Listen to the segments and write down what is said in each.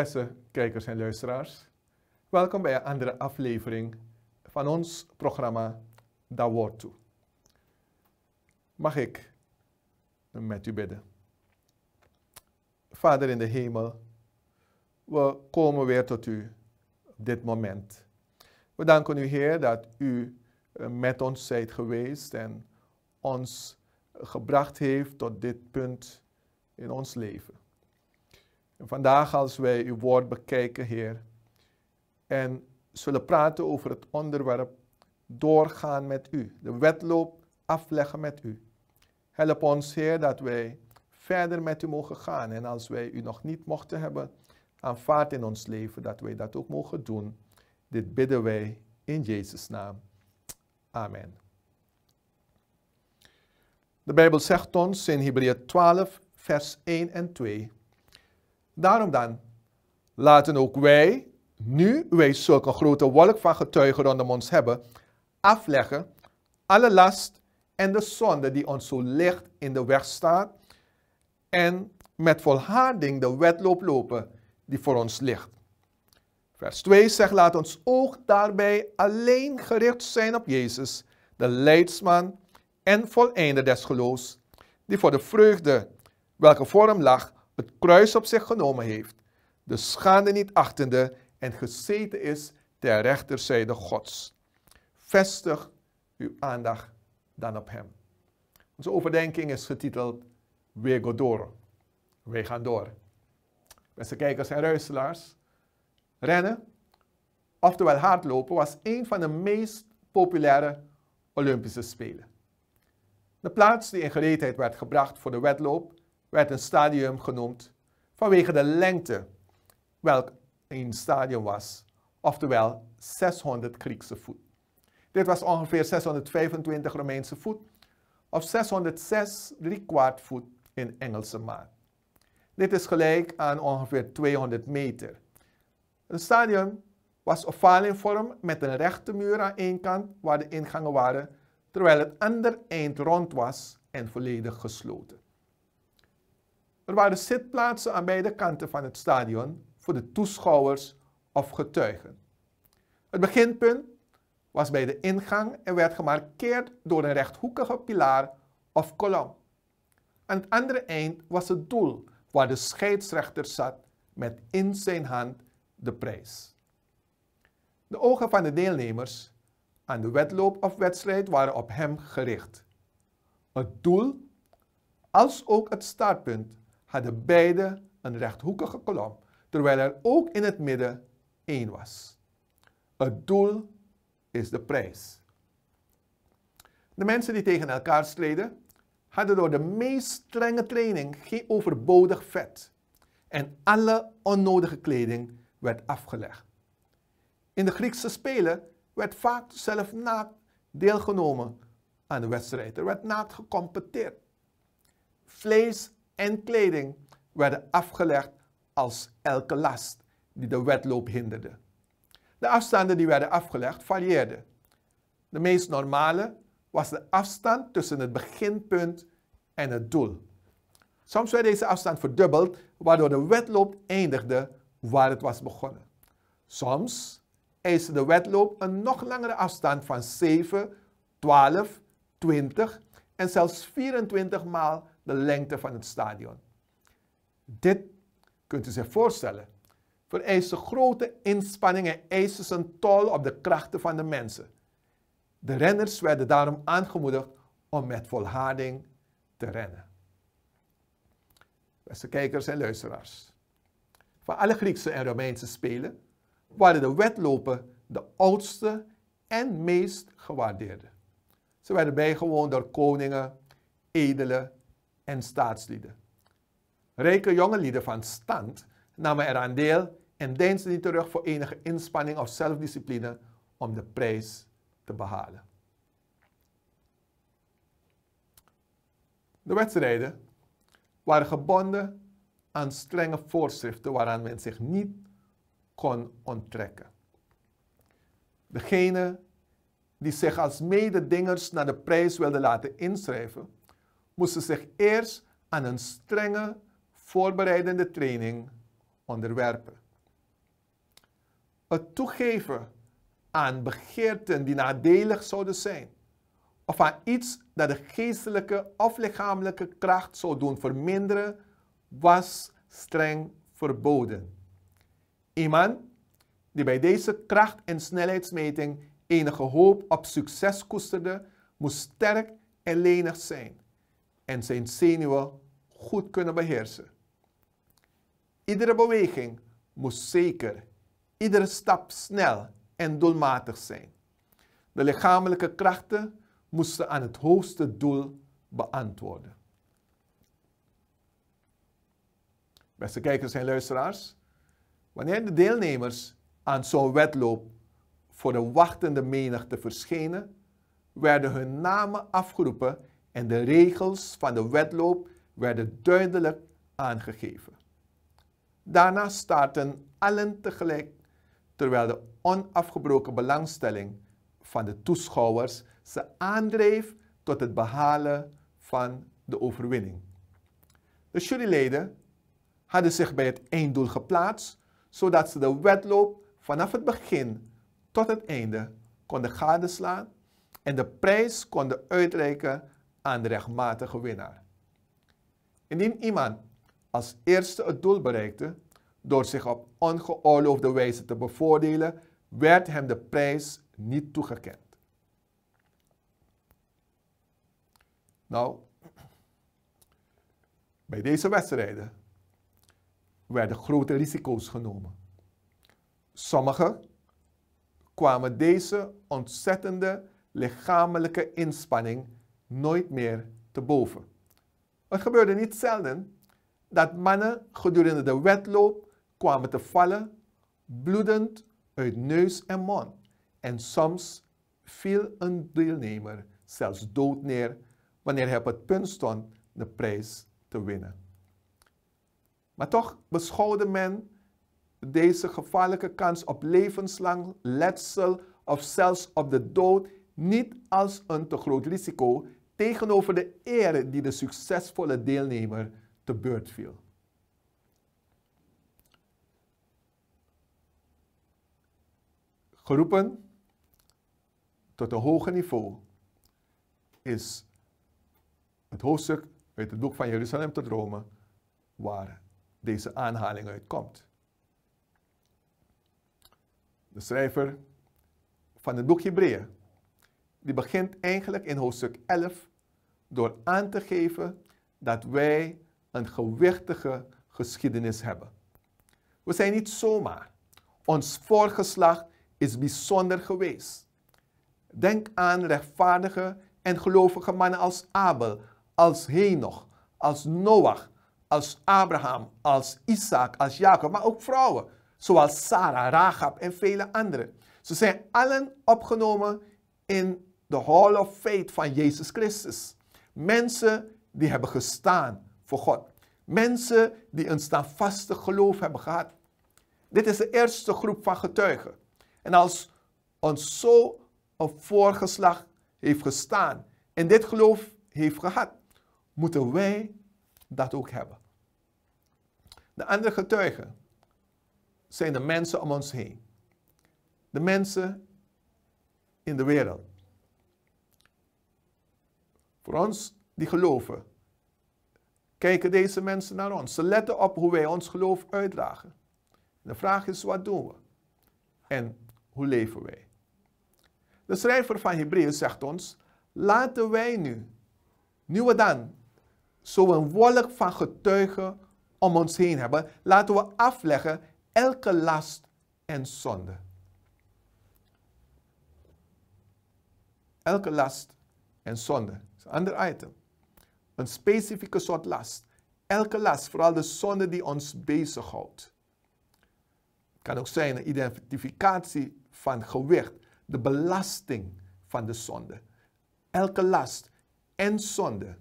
Beste kijkers en luisteraars, welkom bij een andere aflevering van ons programma Da Woord Toe. Mag ik met u bidden? Vader in de hemel, we komen weer tot u op dit moment. We danken u, Heer, dat u eh, met ons zijt geweest en ons gebracht heeft tot dit punt in ons leven. En vandaag als wij uw woord bekijken, Heer, en zullen praten over het onderwerp doorgaan met u, de wedloop afleggen met u. Help ons, Heer, dat wij verder met u mogen gaan. En als wij u nog niet mochten hebben aanvaard in ons leven, dat wij dat ook mogen doen. Dit bidden wij in Jezus' naam. Amen. De Bijbel zegt ons in Hebreeën 12, vers 1 en 2. Daarom dan, laten ook wij, nu wij zulke grote wolk van getuigen rondom ons hebben, afleggen alle last en de zonde die ons zo licht in de weg staat en met volharding de wedloop lopen die voor ons ligt. Vers 2 zegt, laat ons oog daarbij alleen gericht zijn op Jezus, de leidsman en volende des geloofs, die voor de vreugde welke voor hem lag, het kruis op zich genomen heeft, de schade niet achtende en gezeten is ter rechterzijde Gods. Vestig uw aandacht dan op Hem. Onze overdenking is getiteld We go door. Wij gaan door. Beste kijkers en ruiselaars. rennen, oftewel hardlopen, was een van de meest populaire Olympische Spelen. De plaats die in gereedheid werd gebracht voor de wedloop werd een stadium genoemd vanwege de lengte, welk een stadium was, oftewel 600 Griekse voet. Dit was ongeveer 625 Romeinse voet of 606 driekwart voet in Engelse maat. Dit is gelijk aan ongeveer 200 meter. Een stadium was ovaal in vorm met een rechte muur aan één kant waar de ingangen waren, terwijl het andere eind rond was en volledig gesloten. Er waren zitplaatsen aan beide kanten van het stadion voor de toeschouwers of getuigen. Het beginpunt was bij de ingang en werd gemarkeerd door een rechthoekige pilaar of kolom. Aan het andere eind was het doel waar de scheidsrechter zat met in zijn hand de prijs. De ogen van de deelnemers aan de wedloop of wedstrijd waren op hem gericht. Het doel, als ook het startpunt, hadden beide een rechthoekige kolom, terwijl er ook in het midden één was. Het doel is de prijs. De mensen die tegen elkaar streden, hadden door de meest strenge training geen overbodig vet en alle onnodige kleding werd afgelegd. In de Griekse Spelen werd vaak zelf naakt deelgenomen aan de wedstrijd. Er werd naakt gecompeteerd. Vlees en kleding werden afgelegd als elke last die de wedloop hinderde. De afstanden die werden afgelegd varieerden. De meest normale was de afstand tussen het beginpunt en het doel. Soms werd deze afstand verdubbeld, waardoor de wedloop eindigde waar het was begonnen. Soms eiste de wedloop een nog langere afstand van 7, 12, 20 en zelfs 24 maal de lengte van het stadion. Dit kunt u zich voorstellen. Vereiste grote inspanningen en eiste een tol op de krachten van de mensen. De renners werden daarom aangemoedigd om met volharding te rennen. Beste kijkers en luisteraars. Van alle Griekse en Romeinse Spelen waren de wedlopen de oudste en meest gewaardeerde. Ze werden bijgewoond door koningen, edelen en staatslieden. Rijke jonge van stand namen eraan deel en deinsden niet terug voor enige inspanning of zelfdiscipline om de prijs te behalen. De wedstrijden waren gebonden aan strenge voorschriften waaraan men zich niet kon onttrekken. Degene die zich als mededingers naar de prijs wilden laten inschrijven, moest zich eerst aan een strenge voorbereidende training onderwerpen. Het toegeven aan begeerten die nadelig zouden zijn, of aan iets dat de geestelijke of lichamelijke kracht zou doen verminderen, was streng verboden. Iemand die bij deze kracht- en snelheidsmeting enige hoop op succes koesterde, moest sterk en lenig zijn en zijn zenuwen goed kunnen beheersen. Iedere beweging moest zeker, iedere stap snel en doelmatig zijn. De lichamelijke krachten moesten aan het hoogste doel beantwoorden. Beste kijkers en luisteraars, wanneer de deelnemers aan zo'n wedloop voor de wachtende menigte verschenen, werden hun namen afgeroepen en de regels van de wedloop werden duidelijk aangegeven. Daarna starten allen tegelijk, terwijl de onafgebroken belangstelling van de toeschouwers ze aandreef tot het behalen van de overwinning. De juryleden hadden zich bij het einddoel geplaatst, zodat ze de wedloop vanaf het begin tot het einde konden gadeslaan en de prijs konden uitreiken aan de rechtmatige winnaar. Indien iemand als eerste het doel bereikte door zich op ongeoorloofde wijze te bevoordelen, werd hem de prijs niet toegekend. Nou, bij deze wedstrijden werden grote risico's genomen. Sommigen kwamen deze ontzettende lichamelijke inspanning nooit meer te boven. Het gebeurde niet zelden dat mannen gedurende de wedloop kwamen te vallen, bloedend uit neus en mond. En soms viel een deelnemer zelfs dood neer wanneer hij op het punt stond de prijs te winnen. Maar toch beschouwde men deze gevaarlijke kans op levenslang letsel of zelfs op de dood niet als een te groot risico tegenover de eer die de succesvolle deelnemer te beurt viel. Geroepen tot een hoger niveau is het hoofdstuk uit het boek van Jeruzalem tot Rome, waar deze aanhaling uit komt. De schrijver van het boek Hebreeën, die begint eigenlijk in hoofdstuk 11 door aan te geven dat wij een gewichtige geschiedenis hebben. We zijn niet zomaar. Ons voorgeslacht is bijzonder geweest. Denk aan rechtvaardige en gelovige mannen als Abel, als Henoch, als Noach, als Abraham, als Isaac, als Jacob, maar ook vrouwen, zoals Sarah, Rahab en vele anderen. Ze zijn allen opgenomen in de Hall of Faith van Jezus Christus. Mensen die hebben gestaan voor God. Mensen die een standvastig geloof hebben gehad. Dit is de eerste groep van getuigen. En als ons zo een voorgeslag heeft gestaan en dit geloof heeft gehad, moeten wij dat ook hebben. De andere getuigen zijn de mensen om ons heen. De mensen in de wereld. Voor ons die geloven, kijken deze mensen naar ons. Ze letten op hoe wij ons geloof uitdragen. De vraag is, wat doen we? En hoe leven wij? De schrijver van Hebreeën zegt ons, laten wij nu, nu we dan, zo'n wolk van getuigen om ons heen hebben. Laten we afleggen elke last en zonde. Elke last en zonde is een ander item. Een specifieke soort last. Elke last, vooral de zonde die ons bezighoudt. Het kan ook zijn een identificatie van gewicht, de belasting van de zonde. Elke last en zonde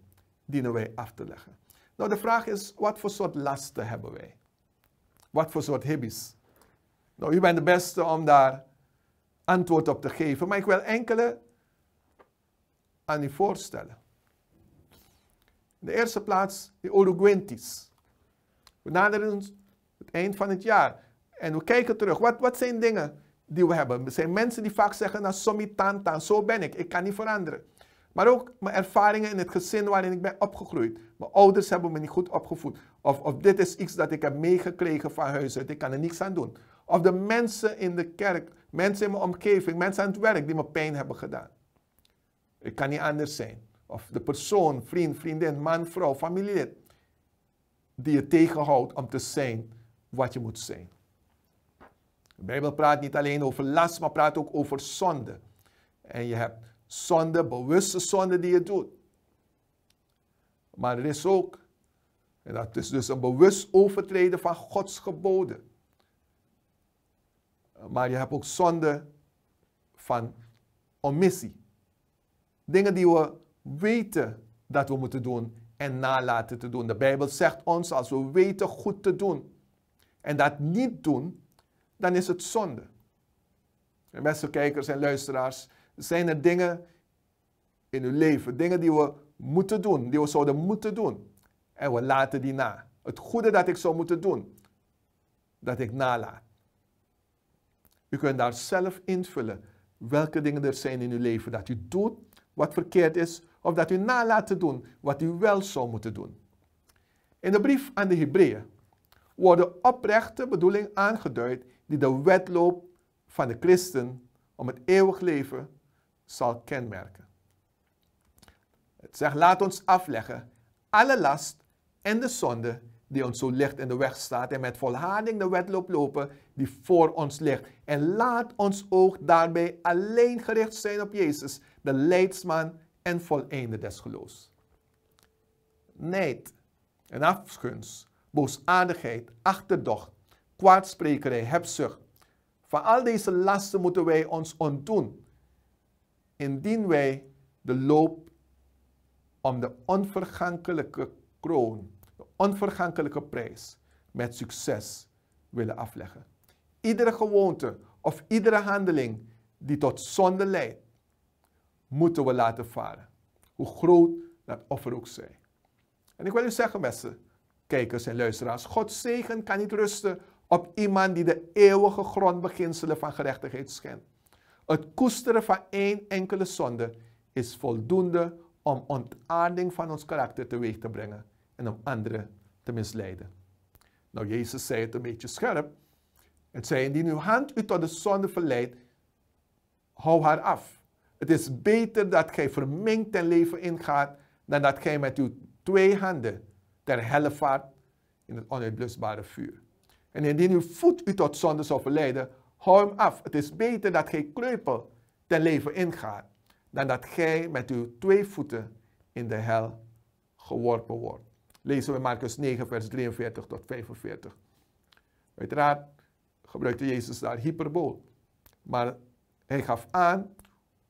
dienen wij af te leggen. Nou, de vraag is, wat voor soort lasten hebben wij? Wat voor soort hibbies? Nou, u bent de beste om daar antwoord op te geven, maar ik wil enkele aan u voorstellen. In de eerste plaats de Oroguintis. We naderen het eind van het jaar en we kijken terug. Wat, wat zijn dingen die we hebben? Er zijn mensen die vaak zeggen, nou, tanta, zo ben ik, ik kan niet veranderen. Maar ook mijn ervaringen in het gezin waarin ik ben opgegroeid. Mijn ouders hebben me niet goed opgevoed. Of, of dit is iets dat ik heb meegekregen van huis uit, ik kan er niks aan doen. Of de mensen in de kerk, mensen in mijn omgeving, mensen aan het werk die me pijn hebben gedaan. Het kan niet anders zijn. Of de persoon, vriend, vriendin, man, vrouw, familielid. Die je tegenhoudt om te zijn wat je moet zijn. De Bijbel praat niet alleen over last, maar praat ook over zonde. En je hebt zonde, bewuste zonde die je doet. Maar er is ook, en dat is dus een bewust overtreden van Gods geboden. Maar je hebt ook zonde van omissie. Dingen die we weten dat we moeten doen en nalaten te doen. De Bijbel zegt ons als we weten goed te doen en dat niet doen, dan is het zonde. En beste kijkers en luisteraars, zijn er dingen in uw leven, dingen die we moeten doen, die we zouden moeten doen en we laten die na. Het goede dat ik zou moeten doen, dat ik nalaat. U kunt daar zelf invullen welke dingen er zijn in uw leven dat u doet wat verkeerd is, of dat u nalaat te doen wat u wel zou moeten doen. In de brief aan de Hebreeën wordt de oprechte bedoeling aangeduid die de wedloop van de christen om het eeuwig leven zal kenmerken. Het zegt, laat ons afleggen alle last en de zonde die ons zo licht in de weg staat en met volharding de wedloop lopen die voor ons ligt. En laat ons oog daarbij alleen gericht zijn op Jezus, de leidsman en voleinde des geloofs. Neid en afgunst, boosaardigheid, achterdocht, kwaadsprekerij, hebzucht. Van al deze lasten moeten wij ons ontdoen, indien wij de loop om de onvergankelijke kroon, de onvergankelijke prijs, met succes willen afleggen. Iedere gewoonte of iedere handeling die tot zonde leidt, moeten we laten varen. Hoe groot dat offer ook zij. En ik wil u zeggen, beste kijkers en luisteraars, Gods zegen kan niet rusten op iemand die de eeuwige grondbeginselen van gerechtigheid schendt. Het koesteren van één enkele zonde is voldoende om ontaarding van ons karakter teweeg te brengen en om anderen te misleiden. Nou, Jezus zei het een beetje scherp. Het zei, indien uw hand u tot de zonde verleidt, hou haar af. Het is beter dat gij verminkt ten leven ingaat dan dat gij met uw twee handen ter helle vaart in het onuitblusbare vuur. En indien uw voet u tot zonde zal verleiden, hou hem af. Het is beter dat gij kreupel ten leven ingaat dan dat gij met uw twee voeten in de hel geworpen wordt. Lezen we Marcus 9, vers 43 tot 45. Uiteraard gebruikte Jezus daar hyperbool. Maar hij gaf aan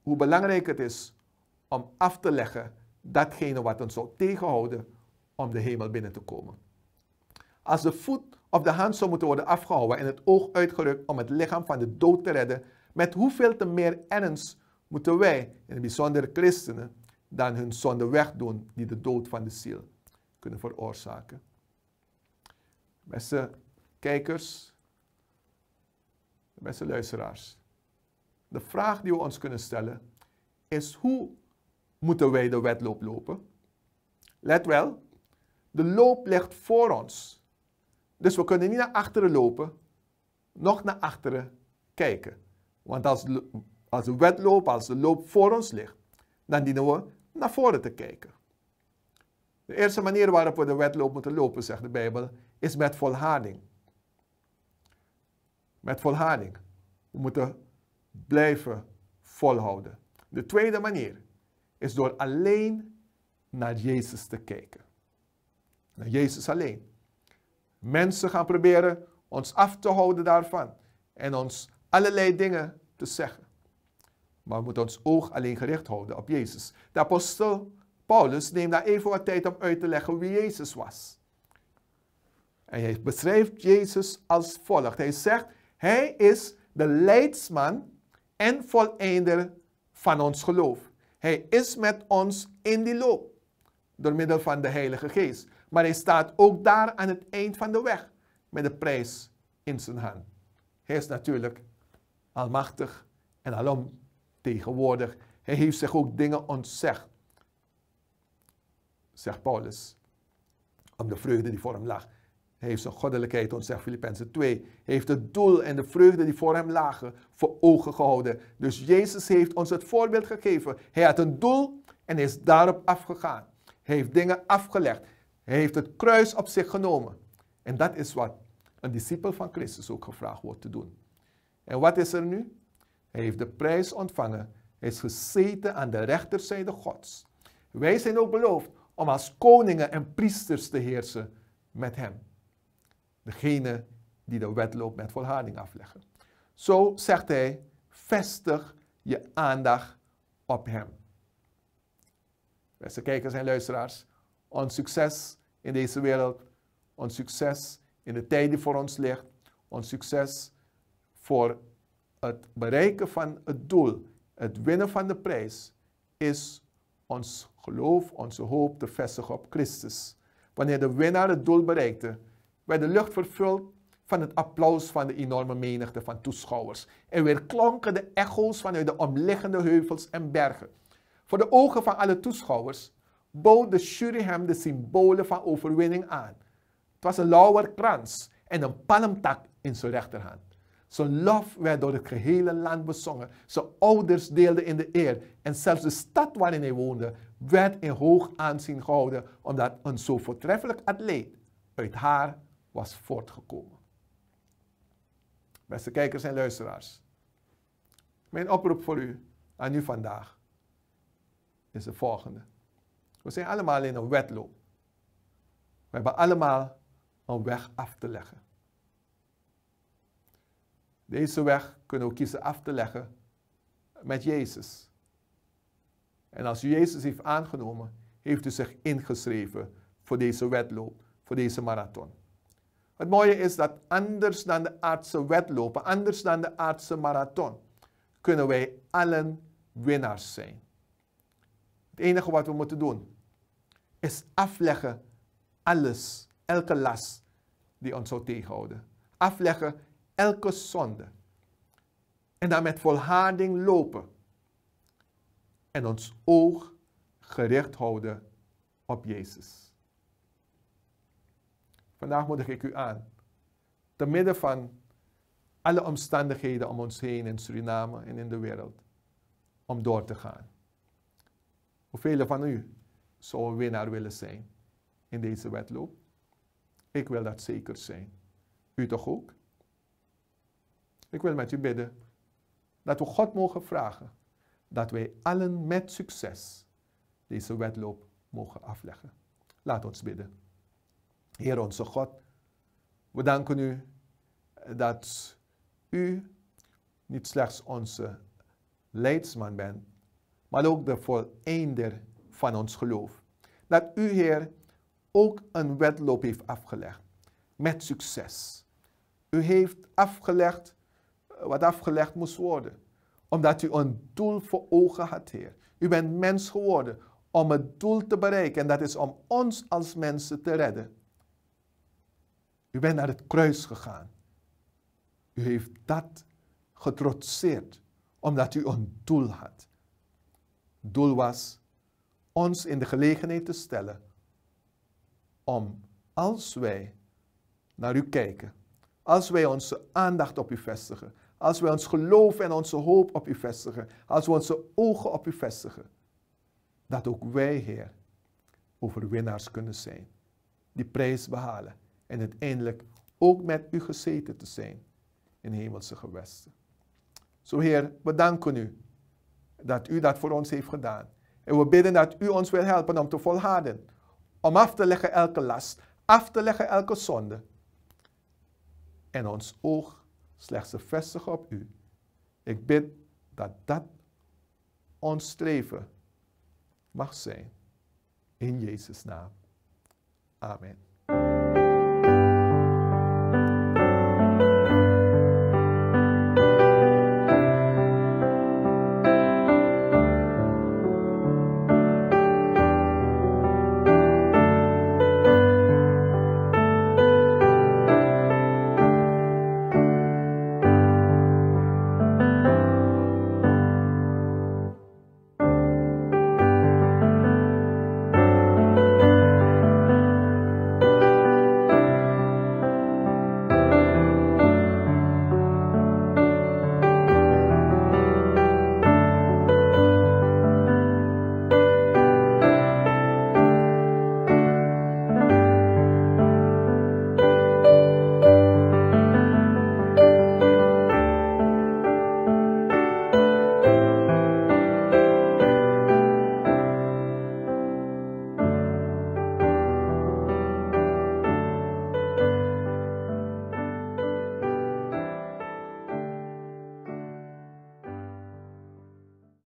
hoe belangrijk het is om af te leggen datgene wat ons zou tegenhouden om de hemel binnen te komen. Als de voet of de hand zou moeten worden afgehouden en het oog uitgerukt om het lichaam van de dood te redden, met hoeveel te meer ernst moeten wij, in het bijzonder christenen, dan hun zonde wegdoen die de dood van de ziel kunnen veroorzaken. Beste kijkers, beste luisteraars, de vraag die we ons kunnen stellen is hoe moeten wij de wedloop lopen? Let wel, de loop ligt voor ons. Dus we kunnen niet naar achteren lopen, nog naar achteren kijken. Want als, als de wedloop, als de loop voor ons ligt, dan dienen we naar voren te kijken. De eerste manier waarop we de wedloop moeten lopen, zegt de Bijbel, is met volharding. Met volharding. We moeten blijven volhouden. De tweede manier is door alleen naar Jezus te kijken. Naar Jezus alleen. Mensen gaan proberen ons af te houden daarvan en ons allerlei dingen te zeggen. Maar we moeten ons oog alleen gericht houden op Jezus. De apostel Paulus neemt daar even wat tijd om uit te leggen wie Jezus was. En hij beschrijft Jezus als volgt. Hij zegt, hij is de leidsman en volleinder van ons geloof. Hij is met ons in die loop door middel van de Heilige Geest. Maar hij staat ook daar aan het eind van de weg met de prijs in zijn hand. Hij is natuurlijk almachtig en alom Hij heeft zich ook dingen ontzegd, zegt Paulus, om de vreugde die voor hem lag heeft zijn goddelijkheid, ons zegt Filippenzen 2, heeft het doel en de vreugde die voor hem lagen voor ogen gehouden. Dus Jezus heeft ons het voorbeeld gegeven. Hij had een doel en is daarop afgegaan. Hij heeft dingen afgelegd. Hij heeft het kruis op zich genomen. En dat is wat een discipel van Christus ook gevraagd wordt te doen. En wat is er nu? Hij heeft de prijs ontvangen. Hij is gezeten aan de rechterzijde Gods. Wij zijn ook beloofd om als koningen en priesters te heersen met hem degene die de wedloop met volharding afleggen. Zo zegt hij, vestig je aandacht op hem. Beste kijkers en luisteraars, ons succes in deze wereld, ons succes in de tijd die voor ons ligt, ons succes voor het bereiken van het doel, het winnen van de prijs, is ons geloof, onze hoop te vestigen op Christus. Wanneer de winnaar het doel bereikte, werd de lucht vervuld van het applaus van de enorme menigte van toeschouwers. En weer klonken de echo's vanuit de omliggende heuvels en bergen. Voor de ogen van alle toeschouwers bouwde de jury hem de symbolen van overwinning aan. Het was een krans en een palmtak in zijn rechterhand. Zijn lof werd door het gehele land bezongen. Zijn ouders deelden in de eer. En zelfs de stad waarin hij woonde werd in hoog aanzien gehouden, omdat een zo voortreffelijk atleet uit haar was voortgekomen. Beste kijkers en luisteraars, mijn oproep voor u aan u vandaag is de volgende. We zijn allemaal in een wedloop. We hebben allemaal een weg af te leggen. Deze weg kunnen we kiezen af te leggen met Jezus. En als u Jezus heeft aangenomen, heeft u zich ingeschreven voor deze wedloop, voor deze marathon. Het mooie is dat anders dan de aardse wedlopen, anders dan de aardse marathon, kunnen wij allen winnaars zijn. Het enige wat we moeten doen is afleggen alles, elke last die ons zou tegenhouden. Afleggen elke zonde. En dan met volharding lopen. En ons oog gericht houden op Jezus. Vandaag moedig ik u aan. Te midden van alle omstandigheden om ons heen in Suriname en in de wereld. Om door te gaan. Hoeveel van u zou winnaar willen zijn in deze wedloop? Ik wil dat zeker zijn. U toch ook? Ik wil met u bidden dat we God mogen vragen dat wij allen met succes deze wedloop mogen afleggen. Laat ons bidden. Heer onze God, we danken u dat u niet slechts onze leidsman bent, maar ook de voleender van ons geloof. Dat u, Heer, ook een wedloop heeft afgelegd met succes. U heeft afgelegd eh, wat afgelegd moest worden, omdat u een doel voor ogen had, Heer. U bent mens geworden om het doel te bereiken en dat is om ons als mensen te redden. U bent naar het kruis gegaan. U heeft dat getrotseerd omdat u een doel had. Doel was ons in de gelegenheid te stellen om als wij naar u kijken, als wij onze aandacht op u vestigen, als wij ons geloof en onze hoop op u vestigen, als we onze ogen op u vestigen, dat ook wij, Heer, overwinnaars kunnen zijn, die prijs behalen en uiteindelijk ook met u gezeten te zijn in hemelse gewesten. Zo Heer, we danken u dat u dat voor ons heeft gedaan. En we bidden dat u ons wil helpen om te volharden, om af te leggen elke last, af te leggen elke zonde. En ons oog slechts te vestigen op u. Ik bid dat dat ons streven mag zijn. In Jezus' naam. Amen.